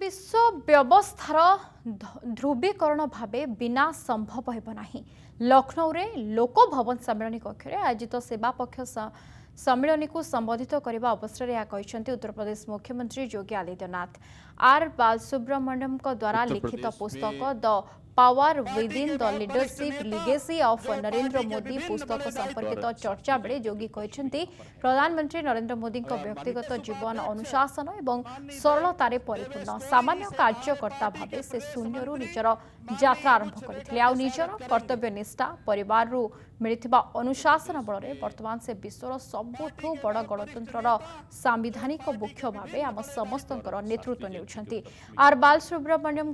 विश्व व्यवस्था ध्रुवीकरण भावे बिना सम्भव हे नै लक्ष्नौँ लोकभवन सम्मिली कक्षा आयोजित सेवा पक्ष सम्मेलन सम्मिलीको सम्बोधित गरेको अवसर उत्तर प्रदेश मुख्यमंत्री योगी आदित्यनाथ आर द्वारा लिखित पुस्तक the power within the leadership legacy of Narendra Modi पुस्तक संपर्कित चर्चा बेले जोगी कहते प्रधानमंत्री नरेन्द्र मोदी व्यक्तिगत जीवन अनुशासन और सरलतार परिपूर्ण सामान्य कार्यकर्ता भाव से शून्य निजर जत्रा आरंभ करते आजर कर्तव्य निष्ठा पर मिलता अनुशासन बल में बर्तमान से विश्वर सबुठ बड़ गणतंत्र सांधानिक मुख्य भाव आम समस्त नेतृत्व नेर बालसुब्रमण्यम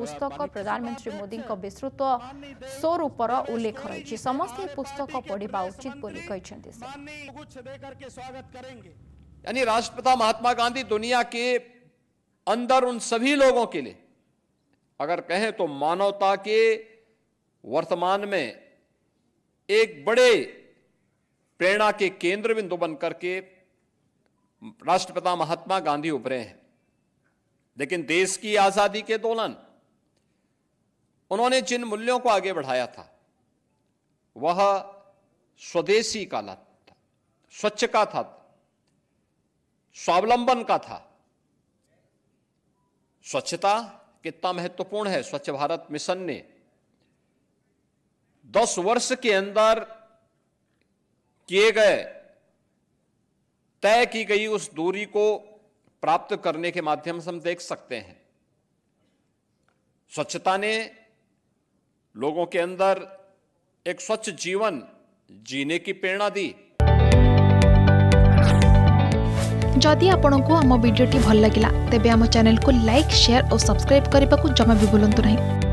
पुस्तक प्रधानमंत्री ମୋଦିଙ୍କ ବିସ୍ତୃତ ସ୍ୱରୂପର ଉଲ୍ଲେଖ ରହିଛି ସମସ୍ତେ ପୁସ୍ତକ ପଢ଼ିବା ଉଚିତ ବୋଲି यानी राष्ट्रपिता महात्मा गांधी दुनिया के अंदर उन सभी लोगों के लिए अगर कहें तो मानवता के वर्तमान में एक बड़े प्रेरणा के केंद्र बिंदु बनकर के राष्ट्रपिता महात्मा गांधी उभरे हैं लेकिन देश की आज़ादी के दौरान उन्होंने जिन मूल्यों को आगे बढ़ाया था वह स्वदेशी का था स्वच्छ का था स्वावलंबन का था स्वच्छता कितना महत्वपूर्ण है स्वच्छ भारत मिशन ने दस वर्ष के अंदर किए गए तय की गई उस दूरी को प्राप्त करने के माध्यम से हम देख सकते हैं स्वच्छता ने लोगों के अंदर एक स्वच्छ जीवन जीने की प्रेरणा दी जदि आपण को आम भिडी भल लगा तेब चेल को लाइक सेयार और सब्सक्राइब करने को जमा भी बुलां नहीं